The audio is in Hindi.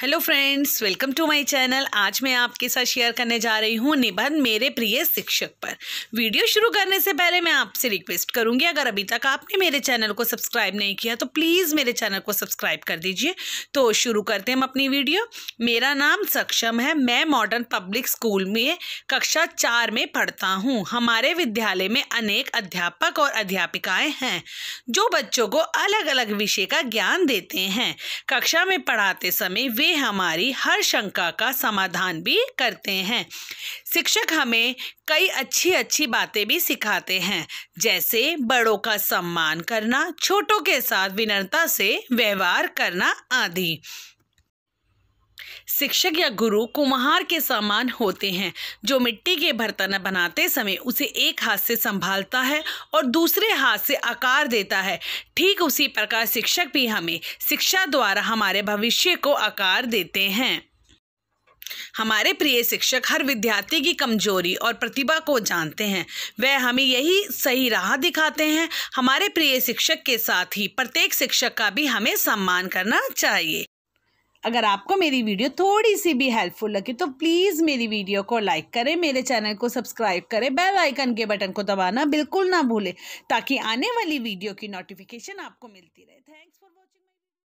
hello friends welcome to my channel आज मैं आपके साथ शेयर करने जा रही हूँ निबंध मेरे प्रिय शिक्षक पर वीडियो शुरू करने से पहले मैं आपसे रिक्वेस्ट करूँगी अगर अभी तक आपने मेरे चैनल को सब्सक्राइब नहीं किया तो प्लीज़ मेरे चैनल को सब्सक्राइब कर दीजिए तो शुरू करते हैं हम अपनी वीडियो मेरा नाम सक्षम है मैं मॉडर्न पब्लिक स्कूल में कक्षा चार में पढ़ता हूँ हमारे विद्यालय में अनेक अध्यापक और अध्यापिकाएँ हैं जो बच्चों को अलग अलग विषय का ज्ञान देते हैं कक्षा में पढ़ाते समय वे वे हमारी हर शंका का समाधान भी करते हैं शिक्षक हमें कई अच्छी अच्छी बातें भी सिखाते हैं जैसे बड़ों का सम्मान करना छोटों के साथ विनम्रता से व्यवहार करना आदि शिक्षक या गुरु कुम्हार के समान होते हैं जो मिट्टी के बर्तन बनाते समय उसे एक हाथ से संभालता है और दूसरे हाथ से आकार देता है ठीक उसी प्रकार शिक्षक भी हमें शिक्षा द्वारा हमारे भविष्य को आकार देते हैं हमारे प्रिय शिक्षक हर विद्यार्थी की कमजोरी और प्रतिभा को जानते हैं वह हमें यही सही राह दिखाते हैं हमारे प्रिय शिक्षक के साथ ही प्रत्येक शिक्षक का भी हमें सम्मान करना चाहिए अगर आपको मेरी वीडियो थोड़ी सी भी हेल्पफुल लगे तो प्लीज़ मेरी वीडियो को लाइक करें मेरे चैनल को सब्सक्राइब करें बेल आइकन के बटन को दबाना बिल्कुल ना भूलें ताकि आने वाली वीडियो की नोटिफिकेशन आपको मिलती रहे थैंक्स फॉर वॉचिंग